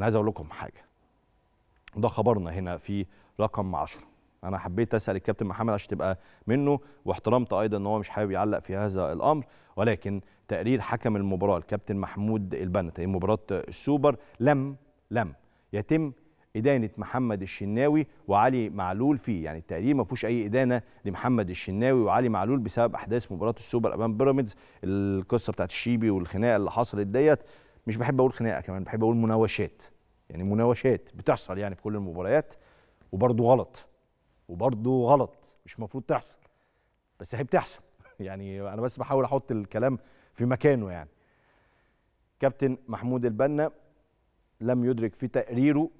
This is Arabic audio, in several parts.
انا عايز اقول لكم حاجه ده خبرنا هنا في رقم 10 انا حبيت اسال الكابتن محمد عشان تبقى منه واحترمت ايضا ان هو مش حابب يعلق في هذا الامر ولكن تقرير حكم المباراه الكابتن محمود البنا مباراه السوبر لم لم يتم إدانة محمد الشناوي وعلي معلول فيه يعني التقرير ما فيهوش أي إدانة لمحمد الشناوي وعلي معلول بسبب أحداث مباراة السوبر أمام بيراميدز القصة بتاعت الشيبي والخناقة اللي حصلت ديت مش بحب اقول خناقه كمان بحب اقول مناوشات يعني مناوشات بتحصل يعني في كل المباريات وبرضه غلط وبرضه غلط مش المفروض تحصل بس هي بتحصل يعني انا بس بحاول احط الكلام في مكانه يعني كابتن محمود البنا لم يدرك في تقريره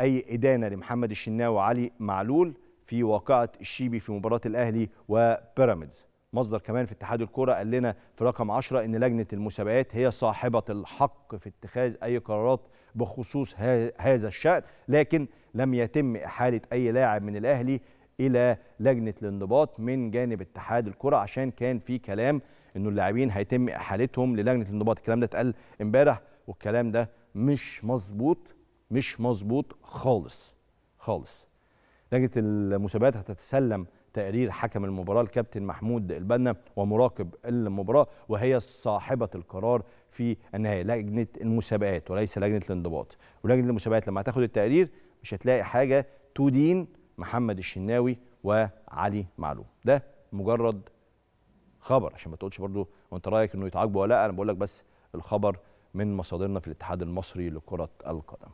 اي ادانه لمحمد الشناوي وعلي معلول في واقعه الشيبي في مباراه الاهلي وبيراميدز مصدر كمان في اتحاد الكرة قال لنا في رقم 10 ان لجنه المسابقات هي صاحبه الحق في اتخاذ اي قرارات بخصوص هذا الشان لكن لم يتم احاله اي لاعب من الاهلي الى لجنه الانضباط من جانب اتحاد الكره عشان كان في كلام انه اللاعبين هيتم احالتهم للجنه الانضباط الكلام ده اتقال امبارح والكلام ده مش مظبوط مش مظبوط خالص خالص لجنه المسابقات هتتسلم تقرير حكم المباراه الكابتن محمود البنا ومراقب المباراه وهي صاحبه القرار في النهايه لجنه المسابقات وليس لجنه الانضباط ولجنه المسابقات لما هتاخد التقرير مش هتلاقي حاجه تدين محمد الشناوي وعلي معلوم ده مجرد خبر عشان ما تقولش برضو وانت رايك انه يتعاقبوا ولا لا انا بقول لك بس الخبر من مصادرنا في الاتحاد المصري لكره القدم